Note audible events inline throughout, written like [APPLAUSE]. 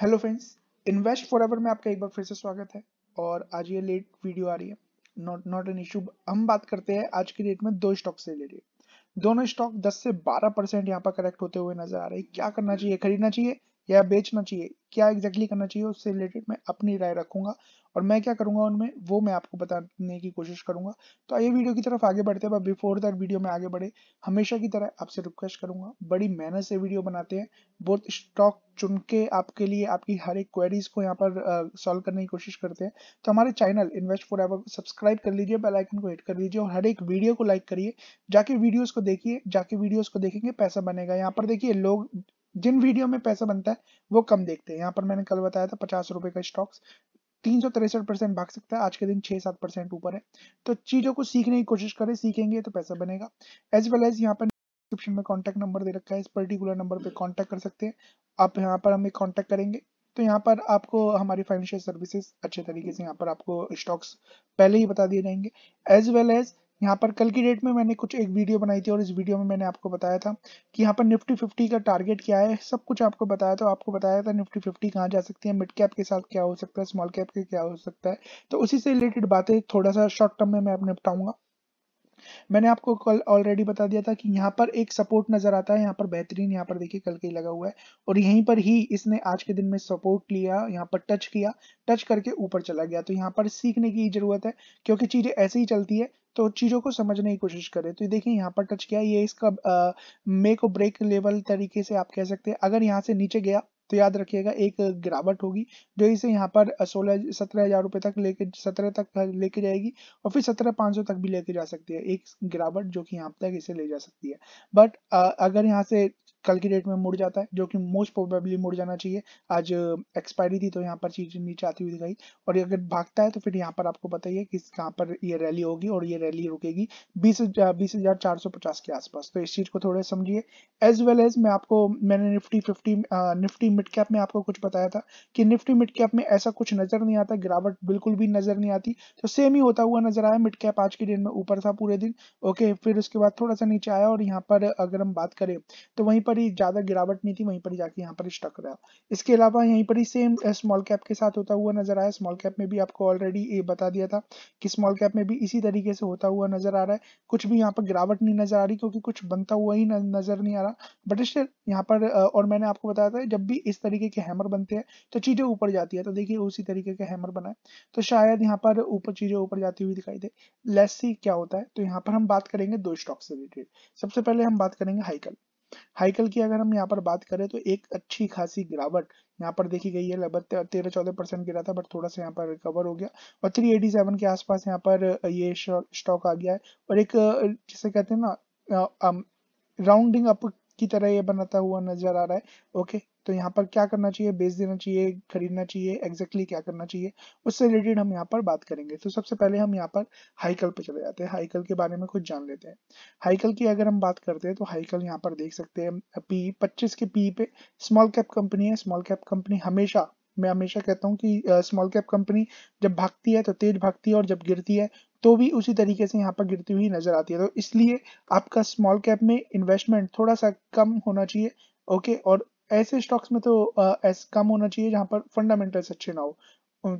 hello friends invest forever में आपका एक बार फिर से स्वागत है और आज ये लेट वीडियो आ रही है नॉट नॉट एन इशू हम बात करते हैं आज की डेट में दो स्टॉक से रिलेटेड दोनों स्टॉक 10 से 12 परसेंट यहाँ पर करेक्ट होते हुए नजर आ रहे हैं क्या करना चाहिए खरीदना चाहिए या बेचना चाहिए क्या एग्जैक्टली करना चाहिए उससे रिलेटेड मैं अपनी राय रखूंगा और मैं क्या करूंगा उनमें वो मैं आपको बताने की कोशिश करूंगा तो आइए वीडियो की तरफ आगे बढ़ते हैं बिफोर दैट वीडियो में आगे बढ़े हमेशा की तरह आपसे रिक्वेस्ट करूंगा बड़ी मेहनत से वीडियो बनाते हैं बहुत स्टॉक चुन के आपके लिए आपकी हर एक क्वेरीज को यहाँ पर सॉल्व करने की कोशिश करते हैं तो हमारे channel invest forever subscribe कर लीजिए बेल आइकन को हिट कर लीजिए और हर एक वीडियो को लाइक करिए जाके वीडियोस को देखिए जाके वीडियोस को देखेंगे पैसा बनेगा यहाँ पर देखिए लोग जिन वीडियो में पैसा बनता है वो कम देखते हैं यहाँ पर मैंने कल बताया था पचास रुपए का स्टॉक्स तीन सौ तिरसठ परसेंट भाग सकता है आज के दिन छह सात परसेंट ऊपर है तो चीजों को सीखने की कोशिश करें सीखेंगे तो पैसा बनेगा एज वेल एज यहाँ पर डिस्क्रिप्शन में कॉन्टैक्ट नंबर दे रखा है इस पर्टिकुलर नंबर पे कॉन्टेक्ट कर सकते हैं आप यहाँ पर हमें कॉन्टेक्ट करेंगे तो यहाँ पर आपको हमारी फाइनेंशियल सर्विसेज अच्छे तरीके से यहाँ पर आपको स्टॉक्स पहले ही बता दिए जाएंगे एज वेल एज यहाँ पर कल की डेट में मैंने कुछ एक वीडियो बनाई थी और इस वीडियो में मैंने आपको बताया था कि यहाँ पर निफ्टी फिफ्टी का टारगेट क्या है सब कुछ आपको बताया था आपको बताया था निफ्टी फिफ्टी कहाँ जा सकती है मिड कैप के साथ क्या हो सकता है स्मॉल कैप के क्या हो सकता है तो उसी से रिलेटेड बातें थोड़ा सा शॉर्ट टर्म में मैं आप निपटाऊंगा मैंने आपको कल ऑलरेडी बता दिया था कि यहाँ पर एक सपोर्ट नजर आता है यहाँ पर बेहतरीन यहाँ पर देखिए कल के लगा हुआ है और यहीं पर ही इसने आज के दिन में सपोर्ट लिया यहाँ पर टच किया टच करके ऊपर चला गया तो यहाँ पर सीखने की जरूरत है क्योंकि चीजें ऐसे ही चलती है तो चीज़ों को समझने की कोशिश करें तो देखिए यहाँ पर टच किया ये इसका मेक और ब्रेक लेवल तरीके से आप कह सकते हैं अगर यहाँ से नीचे गया तो याद रखिएगा एक गिरावट होगी जो इसे यहाँ पर सोलह सत्रह हजार रुपए तक लेके सत्रह तक लेके जाएगी और फिर सत्रह पांच सौ तक भी लेके जा सकती है एक गिरावट जो कि यहाँ तक इसे ले जा सकती है बट अगर यहाँ से कल की डेट में मुड़ जाता है जो कि मोस्ट प्रोबेबली मुड़ जाना चाहिए आज एक्सपायरी थी तो यहाँ पर चीज नीचे आती हुई दिखाई और ये अगर भागता है तो फिर यहाँ पर आपको पता ही है कि कहाँ पर ये रैली होगी और ये रैली रुकेगी बीस बीस हजार चार सौ पचास के आसपास तो इस चीज को थोड़े समझिए एज वेल एज मैं आपको मैंने Nifty fifty Nifty mid cap में आपको कुछ बताया था कि निफ्टी मिड कैप में ऐसा कुछ नजर नहीं आता गिरावट बिल्कुल भी नजर नहीं आती तो सेम ही होता हुआ नजर आया मिड कैप आज के डेट में ऊपर था पूरे दिन ओके फिर उसके बाद थोड़ा सा नीचे आया और यहाँ पर अगर हम बात करें तो वहीं पर पर ही ज़्यादा गिरावट नहीं थी वहीं पर ही जाके यहाँ पर स्टक रहा इसके अलावा यहीं पर ही सेम स्मॉल कैप के साथ होता हुआ नजर आया स्मॉल कैप में भी आपको ऑलरेडी ये बता दिया था कि स्मॉल कैप में भी इसी तरीके से होता हुआ नजर आ रहा है कुछ भी यहाँ पर गिरावट नहीं नजर आ रही क्योंकि कुछ बनता हुआ ही नजर नहीं आ रहा बट स्टिल यहाँ पर और मैंने आपको बताया था जब भी इस तरीके के हैमर बनते हैं तो चीज़ें ऊपर जाती है तो देखिए उसी तरीके के हैमर बनाए तो शायद यहाँ पर ऊपर चीज़ें ऊपर जाती हुई दिखाई दे लेस सी क्या होता है तो यहाँ पर हम बात करेंगे दो स्टॉक से रिलेटेड सबसे पहले हम बात करेंगे हाइकल हाइकल की अगर हम यहाँ पर बात करें तो एक अच्छी खासी गिरावट यहाँ पर देखी गई है लगभग तेरह चौदह परसेंट गिरा था बट थोड़ा सा यहाँ पर रिकवर हो गया और थ्री एटी सेवन के आसपास यहाँ पर ये स्टॉक आ गया है और एक जिसे कहते हैं ना राउंडिंग अप की तरह ये बनाता हुआ नजर आ रहा है ओके तो यहाँ पर क्या करना चाहिए बेच देना चाहिए खरीदना चाहिए एग्जैक्टली exactly क्या करना चाहिए उससे रिलेटेड हम यहाँ पर बात करेंगे तो सबसे पहले हम यहाँ पर हाइकल पे चले जाते हैं हाइकल के बारे में कुछ जान लेते हैं हाइकल की अगर हम बात करते हैं तो हाइकल यहाँ पर देख सकते हैं पी पच्चीस के पी पे स्मॉल कैप कंपनी है स्मॉल कैप कंपनी हमेशा मैं हमेशा कहता हूँ कि स्मॉल कैप कंपनी जब भागती है तो तेज भागती है और जब गिरती है तो भी उसी तरीके से यहाँ पर गिरती हुई नजर आती है तो इसलिए आपका स्मॉल कैप में इन्वेस्टमेंट थोड़ा सा कम होना चाहिए ओके और ऐसे स्टॉक्स में तो एस कम होना चाहिए जहाँ पर फंडामेंटल्स अच्छे ना हो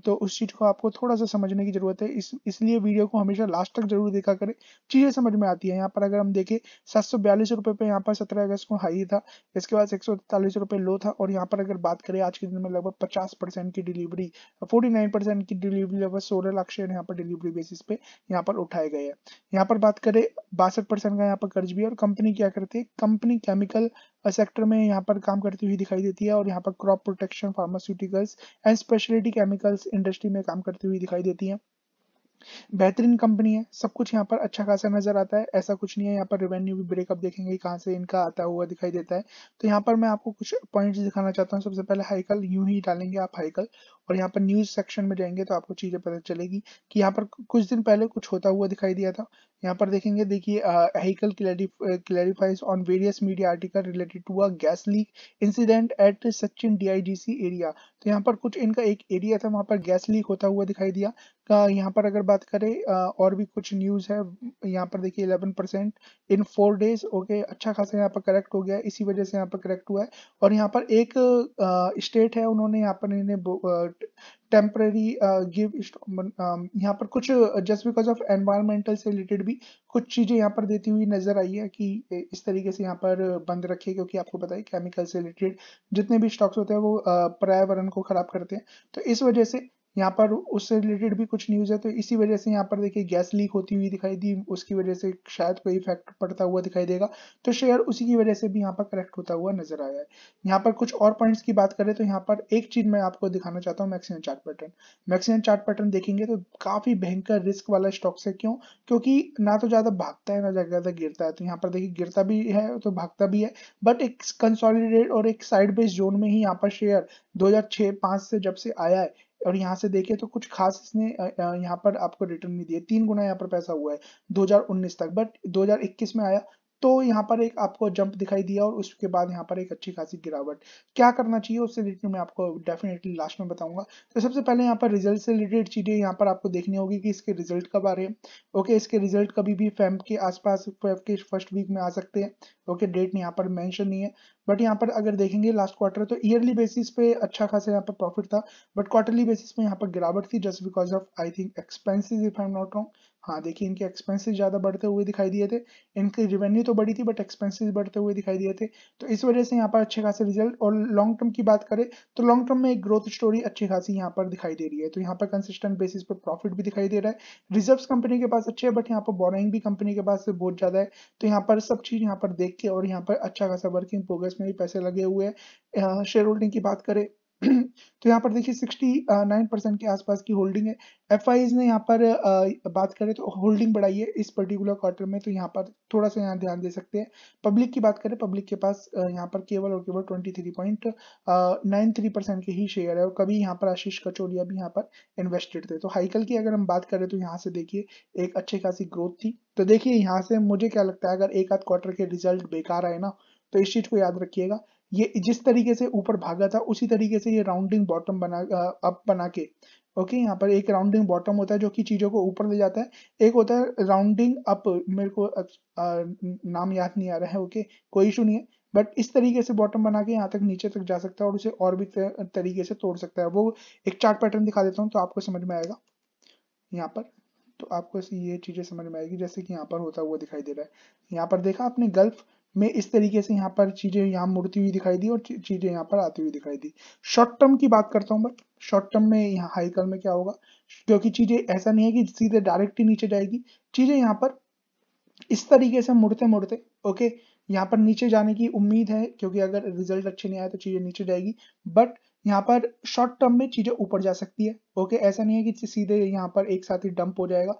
तो उस चीज़ को आपको थोड़ा सा समझने की ज़रूरत है इस इसलिए वीडियो को हमेशा लास्ट तक जरूर देखा करें चीज़ें समझ में आती है यहाँ पर अगर हम देखें सात सौ बयालीस रुपए पे यहाँ पर सत्रह अगस्त को हाई था इसके बाद एक सौ तैतालीस रुपए लो था और यहाँ पर अगर बात करें आज के दिन में लगभग पचास परसेंट की डिलीवरी फोर्टी नाइन परसेंट की डिलीवरी लगभग सोलह लाख शेयर यहाँ पर डिलीवरी बेसिस पे यहाँ पर उठाए गए हैं यहाँ पर बात करें बासठ परसेंट का यहाँ पर कर्ज भी और कंपनी क्या करती है कंपनी केमिकल सेक्टर में यहाँ पर काम करती हुई दिखाई देती है और यहाँ पर crop protection pharmaceuticals and speciality chemicals industry में काम करती हुई दिखाई देती है बेहतरीन कंपनी है सब कुछ यहाँ पर अच्छा खासा नजर आता है ऐसा कुछ नहीं है यहाँ पर रेवेन्यू भी ब्रेकअप देखेंगे कहाँ से इनका आता हुआ दिखाई देता है तो यहाँ पर मैं आपको कुछ पॉइंट्स दिखाना चाहता हूँ सबसे पहले हाइकल यू ही डालेंगे आप हाइकल और यहाँ पर न्यूज सेक्शन में जाएंगे तो आपको चीजें पता चलेगी कि यहाँ पर कुछ दिन पहले कुछ होता हुआ दिखाई दिया था यहाँ पर देखेंगे देखिए Hikal clarifies on various media article related to a gas leak incident at Sachin D area तो यहाँ पर कुछ इनका एक एरिया था वहाँ पर गैस लीक होता हुआ दिखाई दिया का यहाँ पर अगर बात करें और भी कुछ न्यूज़ है यहाँ पर देखिए 11 percent in four days okay अच्छा खासा यहाँ पर करेक्ट हो गया इसी वजह से यहाँ पर करेक्ट हुआ है और यहाँ पर एक स्टेट है उन्होंने यहाँ पर इन्हें temporary give uh, um, um, यहाँ पर कुछ जस्ट बिकॉज ऑफ एनवायरमेंटल से रिलेटेड भी कुछ चीज़ें यहाँ पर देती हुई नजर आई है कि इस तरीके से यहाँ पर बंद रखे क्योंकि आपको पता है केमिकल से रिलेटेड जितने भी स्टॉक्स होते हैं वो uh, पर्यावरण को खराब करते हैं तो इस वजह से यहाँ पर उससे रिलेटेड भी कुछ न्यूज़ है तो इसी वजह से यहाँ पर देखिए गैस लीक होती हुई दिखाई दी उसकी वजह से शायद कोई इफेक्ट पड़ता हुआ दिखाई देगा तो शेयर उसी की वजह से भी यहाँ पर करेक्ट होता हुआ नजर आया है यहाँ पर कुछ और पॉइंट्स की बात करें तो यहाँ पर एक चीज मैं आपको दिखाना चाहता हूँ maximum chart pattern maximum chart pattern देखेंगे तो काफी भयंकर रिस्क वाला स्टॉक्स है क्यों क्योंकि ना तो ज्यादा भागता है ना ज्यादा गिरता है तो यहाँ पर देखिए गिरता भी है तो भागता भी है बट एक कंसोलिडेट और एक साइड बेस जोन में ही यहाँ पर शेयर दो हजार से जब से आया है और यहाँ से देखें तो कुछ खास इसने यहाँ पर आपको रिटर्न नहीं दिए तीन गुना यहाँ पर पैसा हुआ है 2019 तक बट 2021 में आया तो यहाँ पर एक आपको जंप दिखाई दिया और उसके बाद यहाँ पर एक अच्छी खासी गिरावट क्या करना चाहिए उससे रिलेटेड मैं आपको डेफिनेटली लास्ट में बताऊंगा तो सबसे पहले यहाँ पर रिजल्ट से रिलेटेड चीजें यहाँ पर आपको देखनी होगी कि इसके रिजल्ट कब आ रहे हैं ओके इसके रिजल्ट कभी भी फैम के आसपास फेब के फर्स्ट वीक में आ सकते हैं ओके डेट यहाँ पर मैंशन नहीं है बट यहाँ पर अगर देखेंगे लास्ट क्वार्टर तो ईयरली बेसिस पे अच्छा खासा यहाँ पर प्रॉफिट था बट क्वार्टरली बेसिस पे यहाँ पर गिरावट थी just because of I think expenses if I am not wrong हाँ देखिए इनके एक्सपेंसेस ज़्यादा बढ़ते हुए दिखाई दिए थे इनकी रिवेन्यू तो बड़ी थी बट एक्सपेंसेस बढ़ते हुए दिखाई दिए थे तो इस वजह से यहाँ पर अच्छे खासे रिजल्ट और लॉन्ग टर्म की बात करें तो लॉन्ग टर्म में एक ग्रोथ स्टोरी अच्छी खासी यहाँ पर दिखाई दे रही है तो यहाँ पर कंसिस्टेंट बेसिस पर प्रॉफिट भी दिखाई दे रहा है रिजर्व कंपनी के पास अच्छे है बट यहाँ पर बोरिंग भी कंपनी के पास बहुत ज़्यादा है तो यहाँ पर सब चीज़ यहाँ पर देख के और यहाँ पर अच्छा खासा वर्किंग प्रोग्रेस में भी पैसे लगे हुए हैं शेयर होल्डिंग की बात करें तो यहाँ पर देखिए 69 परसेंट के आसपास की होल्डिंग है एफ ने यहाँ पर बात करें तो होल्डिंग बढ़ाई है इस पर्टिकुलर क्वार्टर में तो यहाँ पर थोड़ा सा यहाँ ध्यान दे सकते हैं पब्लिक की बात करें पब्लिक के पास यहाँ पर केवल और केवल 23.93 परसेंट के ही शेयर है और कभी यहाँ पर आशीष कचोरिया भी यहाँ पर इन्वेस्टेड थे तो हाइकल की अगर हम बात करें तो यहाँ से देखिए एक अच्छी खासी ग्रोथ थी तो देखिए यहाँ से मुझे क्या लगता है अगर एक आध क्वार्टर के रिजल्ट बेकार आए ना तो इस चीज को याद रखिएगा ये जिस तरीके से ऊपर भागा था उसी तरीके से ये राउंडिंग बॉटम बना अप बना के ओके यहाँ पर एक राउंडिंग बॉटम होता है जो कि चीज़ों को ऊपर ले जाता है एक होता है राउंडिंग अप मेरे को आ, नाम याद नहीं आ रहा है ओके कोई इशू नहीं है बट इस तरीके से बॉटम बना के यहाँ तक नीचे तक जा सकता है और उसे और भी तरीके से तोड़ सकता है वो एक चार्ट पैटर्न दिखा देता हूँ तो आपको समझ में आएगा यहाँ पर तो आपको ये चीज़ें समझ में आएगी जैसे कि यहाँ पर होता हुआ दिखाई दे रहा है यहाँ पर देखा आपने गल्फ में इस तरीके से यहाँ पर चीजें यहाँ मुड़ती हुई दिखाई दी और चीजें यहाँ पर आती हुई दिखाई दी शॉर्ट टर्म की बात करता हूँ मैं शॉर्ट टर्म में यहाँ हाई कल में क्या होगा क्योंकि चीजें ऐसा नहीं है कि सीधे डायरेक्ट ही नीचे जाएगी चीजें यहाँ पर इस तरीके से मुड़ते मुड़ते ओके यहाँ पर नीचे जाने की उम्मीद है क्योंकि अगर रिजल्ट अच्छे नहीं आए तो चीजें नीचे जाएगी बट यहाँ पर शॉर्ट टर्म में चीजें ऊपर जा सकती है ओके ऐसा नहीं है कि सीधे यहाँ पर एक साथ ही डंप हो जाएगा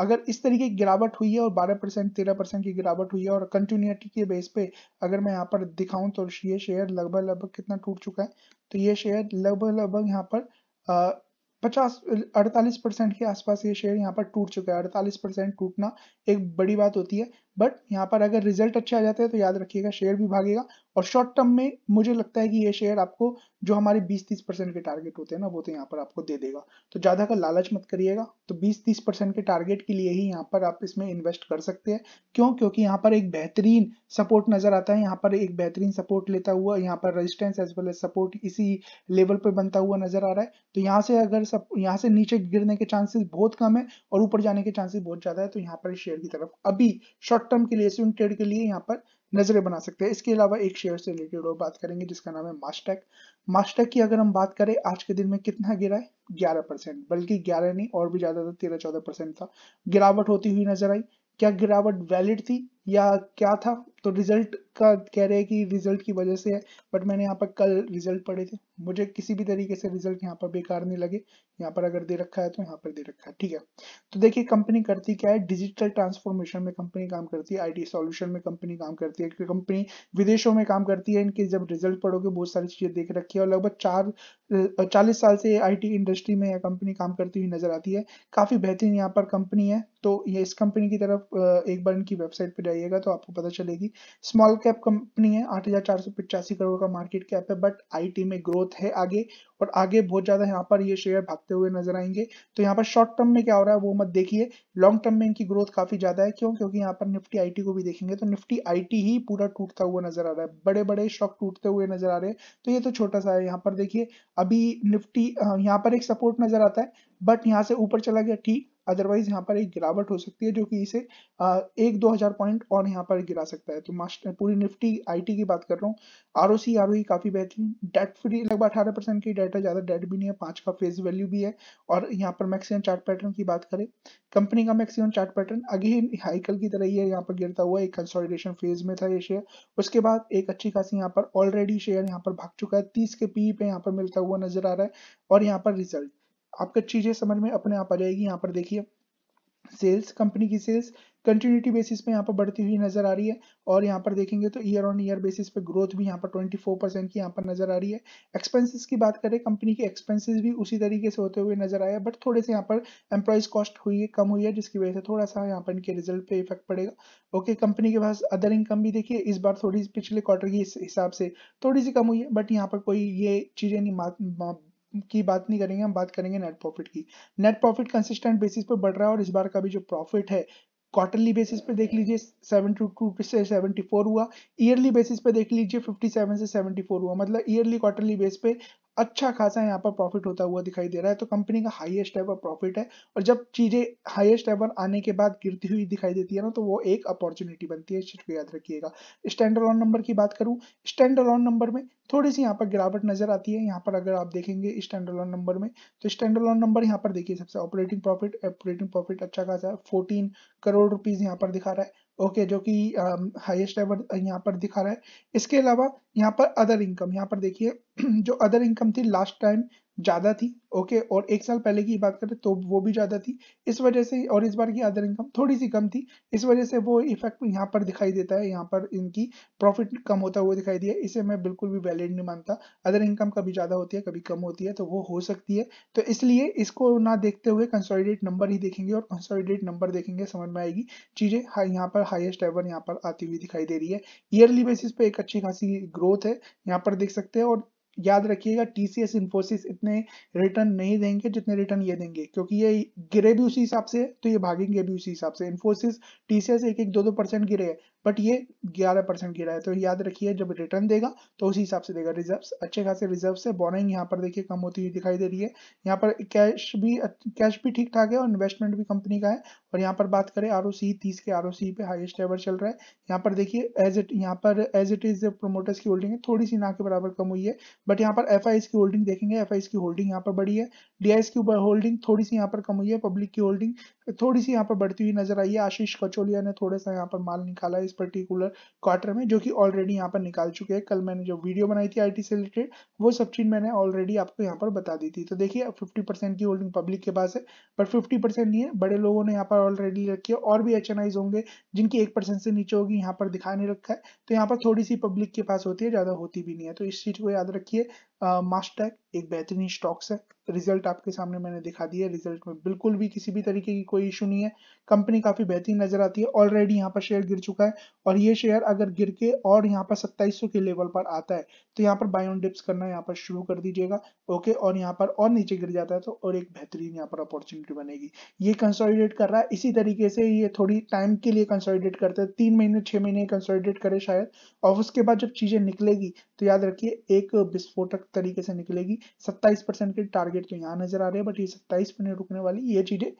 अगर इस तरीके की गिरावट हुई है और 12 परसेंट तेरह परसेंट की गिरावट हुई है और कंटिन्यूटी के बेस पे अगर मैं यहाँ पर दिखाऊं तो ये शेयर लगभग लगभग कितना टूट चुका है तो ये शेयर लगभग लगभग यहाँ पर पचास अड़तालीस परसेंट के आसपास ये शेयर यहाँ पर टूट चुका है अड़तालीस परसेंट टूटना एक बड़ी बात होती है बट यहाँ पर अगर रिजल्ट अच्छे आ जाते हैं तो याद रखिएगा शेयर भी भागेगा और शॉर्ट टर्म में मुझे लगता है कि ये शेयर आपको जो हमारे 20-30 परसेंट के टारगेट होते हैं ना वो तो यहाँ पर आपको दे देगा तो ज़्यादा का लालच मत करिएगा तो 20-30 परसेंट के टारगेट के लिए ही यहाँ पर आप इसमें इन्वेस्ट कर सकते हैं क्यों क्योंकि यहाँ पर एक बेहतरीन सपोर्ट नज़र आता है यहाँ पर एक बेहतरीन सपोर्ट लेता हुआ यहाँ पर resistance as well as support इसी लेवल पर बनता हुआ नज़र आ रहा है तो यहाँ से अगर सब यहाँ से नीचे गिरने के चांसेस बहुत कम है और ऊपर जाने के चांसेस बहुत ज़्यादा है तो यहाँ पर शेयर की तरफ अभी शॉर्ट शॉर्ट टर्म के लिए स्विंग ट्रेड के लिए यहाँ पर नजरें बना सकते हैं इसके अलावा एक शेयर से रिलेटेड और बात करेंगे जिसका नाम है मास्टेक मास्टेक की अगर हम बात करें आज के दिन में कितना गिरा है 11 परसेंट बल्कि 11 नहीं और भी ज्यादा था 13-14 परसेंट था गिरावट होती हुई नजर आई क्या गिरावट वैलिड थी या क्या था तो रिजल्ट का कह रहे हैं कि रिजल्ट की वजह से है बट मैंने यहाँ पर कल रिजल्ट पढ़े थे मुझे किसी भी तरीके से रिजल्ट यहाँ पर बेकार नहीं लगे यहाँ पर अगर दे रखा है तो यहाँ पर दे रखा है ठीक है तो देखिए कंपनी करती क्या है डिजिटल ट्रांसफॉर्मेशन में कंपनी काम करती है आई सॉल्यूशन में कंपनी काम करती है कंपनी विदेशों में काम करती है इनके जब रिजल्ट पढ़ोगे बहुत सारी चीजें देख रखी है और लगभग चार चालीस साल से आई इंडस्ट्री में यह कंपनी काम करती हुई नजर आती है काफी बेहतरीन यहाँ पर कंपनी है तो ये इस कंपनी की तरफ एक बार इनकी वेबसाइट पर रहिएगा तो आपको पता चलेगी स्मॉल कैप कंपनी है आठ करोड़ का मार्केट कैप है बट आईटी में ग्रोथ है आगे और आगे बहुत ज्यादा यहाँ पर ये शेयर भागते हुए नजर आएंगे तो यहाँ पर शॉर्ट टर्म में क्या हो रहा है वो मत देखिए लॉन्ग टर्म में इनकी ग्रोथ काफी ज्यादा है क्यों क्योंकि यहाँ पर निफ्टी आईटी को भी देखेंगे तो निफ्टी आईटी ही पूरा टूटता हुआ नजर आ रहा है बड़े बड़े स्टॉक टूटते हुए नजर आ रहे हैं तो ये तो छोटा सा है यहाँ पर देखिए अभी निफ्टी यहाँ पर एक सपोर्ट नजर आता है बट यहाँ से ऊपर चला गया ठीक अदरवाइज यहाँ पर एक गिरावट हो सकती है जो कि इसे एक दो हजार पॉइंट और यहाँ पर गिरा सकता है तो मास्टर पूरी निफ्टी आईटी की बात कर रहा हूँ R O C R O काफी बेहतरीन डेट फ्री लगभग अठारह परसेंट की डेट है ज्यादा डेट भी नहीं है पांच का फेस वैल्यू भी है और यहाँ पर मैक्सिमम चार्ट पैटर्न की बात करें कंपनी का maximum chart pattern again Hikal की तरह ही है यहाँ पर गिरता हुआ एक कंसोलिडेशन फेज में था ये शेयर उसके बाद एक अच्छी खासी यहाँ पर ऑलरेडी शेयर यहाँ पर भाग चुका है तीस के पी पे यहाँ पर मिलता हुआ नजर आ रहा है और यहाँ पर रिजल्ट आपको चीजें समझ में अपने आप आ जाएगी यहाँ पर देखिए सेल्स कंपनी की सेल्स कंटिन्यूटी बेसिस पे यहाँ पर बढ़ती हुई नजर आ रही है और यहाँ पर देखेंगे तो ईयर ऑन ईयर बेसिस पे ग्रोथ भी यहाँ पर 24 परसेंट की यहाँ पर नजर आ रही है एक्सपेंसेस की बात करें कंपनी के एक्सपेंसेस भी उसी तरीके से होते हुए नजर आया बट थोड़े से यहाँ पर एम्प्लॉयज कॉस्ट हुई है कम हुई है जिसकी वजह से थोड़ा सा यहाँ पर इनके रिजल्ट पे इफेक्ट पड़ेगा ओके कंपनी के पास अदर इनकम भी देखिए इस बार थोड़ी पिछले क्वार्टर के हिसाब से थोड़ी सी कम हुई है बट यहाँ पर कोई ये चीजें नहीं की बात नहीं करेंगे हम बात करेंगे नेट प्रॉफिट की नेट प्रॉफिट कंसिस्टेंट बेसिस पर बढ़ रहा है और इस बार का भी जो प्रॉफिट है क्वार्टरली बेसिस पे देख लीजिए सेवेंटी टू से सेवेंटी फोर हुआ ईयरली बेसिस पे देख लीजिए फिफ्टी सेवन से सेवेंटी फोर हुआ मतलब ईयरली क्वार्टरली बेस पे अच्छा खासा यहाँ पर प्रॉफिट होता हुआ दिखाई दे रहा है तो कंपनी का हाईएस्ट एवर प्रॉफिट है और जब चीजें हाईएस्ट एवर आने के बाद गिरती हुई दिखाई देती है ना तो वो एक अपॉर्चुनिटी बनती है इस चीज को याद रखिएगा स्टैंड अलॉन नंबर की बात करूँ स्टैंड अलॉन नंबर में थोड़ी सी यहाँ पर गिरावट नजर आती है यहाँ पर अगर आप देखेंगे स्टैंड अलॉन नंबर में तो स्टैंड अलॉन नंबर यहाँ पर देखिए सबसे ऑपरेटिंग प्रॉफिट ऑपरेटिंग प्रॉफिट अच्छा खासा है फोर्टीन करोड़ रुपीज यहाँ पर दिखा रहा है ओके जो कि हाईएस्ट um, एवर uh, यहाँ पर दिखा रहा है इसके अलावा यहाँ पर अदर इनकम यहाँ पर देखिए [CLEARS THROAT] जो अदर इनकम थी लास्ट टाइम ज़्यादा थी ओके और एक साल पहले की बात करें तो वो भी ज़्यादा थी इस वजह से और इस बार की अदर इनकम थोड़ी सी कम थी इस वजह से वो इफेक्ट यहाँ पर दिखाई देता है यहाँ पर इनकी प्रॉफिट कम होता हुआ दिखाई दिया इसे मैं बिल्कुल भी वैलिड नहीं मानता अदर इनकम कभी ज़्यादा होती है कभी कम होती है तो वो हो सकती है तो इसलिए इसको ना देखते हुए कंसोलिडेट नंबर ही देखेंगे और कंसोलिडेट नंबर देखेंगे समझ में आएगी चीज़ें हाँ यहाँ पर हाइएस्ट एवर यहाँ पर आती हुई दिखाई दे रही है ईयरली बेसिस पे एक अच्छी खासी ग्रोथ है यहाँ पर देख सकते हैं और याद रखिएगा टीसीएस इंफोसिस इतने रिटर्न नहीं देंगे जितने रिटर्न ये देंगे क्योंकि ये गिरे भी उसी हिसाब से तो ये भागेंगे भी उसी हिसाब से इंफोसिस टीसीएस एक एक दो दो परसेंट गिरे बट ये 11 परसेंट गिरा है तो याद रखिए जब रिटर्न देगा तो उसी हिसाब से देगा रिजर्व्स अच्छे खासे रिजर्व है बोरिंग यहाँ पर देखिए कम होती हुई दिखाई दे रही है यहाँ पर कैश भी कैश भी ठीक ठाक है और इन्वेस्टमेंट भी कंपनी का है और यहाँ पर बात करें आर ओ सी तीस के आर ओ सी पे हाईएस्ट एवर चल रहा है यहाँ पर देखिए एज इट यहाँ पर एज इट इज प्रोमोटर्स की होल्डिंग है थोड़ी सी ना के बराबर कम हुई है बट यहाँ पर एफ की होल्डिंग देखेंगे एफ की होल्डिंग यहाँ पर बड़ी है डी की होल्डिंग थोड़ी सी यहाँ पर कम हुई है पब्लिक की होल्डिंग थोड़ी सी यहाँ पर बढ़ती हुई नजर आई है आशीष कचोलिया ने थोड़ा सा यहाँ पर माल निकाला है इस पर्टिकुलर क्वार्टर में जो कि ऑलरेडी यहाँ पर निकाल चुके हैं कल मैंने जो वीडियो बनाई थी आईटी से रिलेटेड वो सब चीज मैंने ऑलरेडी आपको यहाँ पर बता दी थी तो देखिए फिफ्टी परसेंट की होल्डिंग पब्लिक के पास है बट फिफ्टी परसेंट नहीं है बड़े लोगों ने यहाँ पर ऑलरेडी रखी है और भी एच होंगे जिनकी एक से नीचे होगी यहाँ पर दिखा नहीं रखा है तो यहाँ पर थोड़ी सी पब्लिक के पास होती है ज्यादा होती भी नहीं है तो इस चीज को याद रखिए मास्टैक एक बेहतरीन स्टॉक्स है रिजल्ट आपके सामने मैंने दिखा दिया रिजल्ट में बिल्कुल भी किसी भी तरीके की कोई इशू नहीं है कंपनी काफी बेहतरीन नजर आती है ऑलरेडी यहाँ पर शेयर गिर चुका है और ये शेयर अगर गिर के और यहाँ पर 2700 के लेवल पर आता है तो यहाँ पर बाय ऑन डिप्स करना यहाँ पर शुरू कर दीजिएगा ओके और यहाँ पर और नीचे गिर जाता है तो और एक बेहतरीन यहाँ पर अपॉर्चुनिटी बनेगी ये कंसोलिडेट कर रहा है इसी तरीके से ये थोड़ी टाइम के लिए कंसोलिडेट करते हैं तीन महीने छह महीने कंसोलिडेट करे शायद और उसके बाद जब चीजें निकलेगी तो याद रखिए एक विस्फोटक तरीके से निकलेगी 27 परसेंट के टारगेट तो यहाँ नजर आ रहे हैं बट ये 27 पर नहीं रुकने वाली ये चीजें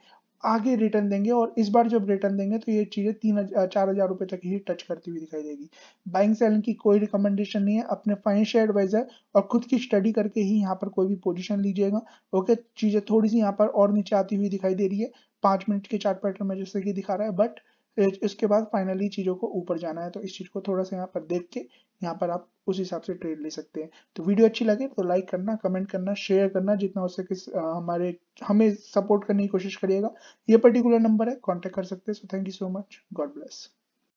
आगे रिटर्न देंगे और इस बार जब रिटर्न देंगे तो ये चीज़ें तीन चार हजार रुपए तक ही टच करती हुई दिखाई देगी बैंक सेलिंग की कोई रिकमेंडेशन नहीं है अपने फाइनेंशियल एडवाइजर और खुद की स्टडी करके ही यहाँ पर कोई भी पोजिशन लीजिएगा ओके चीज़ें थोड़ी सी यहाँ पर और नीचे आती हुई दिखाई दे रही है पांच मिनट के चार्ट पैटर्न में जैसे कि दिखा रहा है बट उसके बाद फाइनली चीज़ों को ऊपर जाना है तो इस चीज़ को थोड़ा सा यहाँ पर देख के यहाँ पर आप उस हिसाब से ट्रेड ले सकते हैं तो वीडियो अच्छी लगे तो लाइक करना कमेंट करना शेयर करना जितना हो सके हमारे हमें सपोर्ट करने की कोशिश करिएगा ये पर्टिकुलर नंबर है कॉन्टेक्ट कर सकते हैं so thank you so much God bless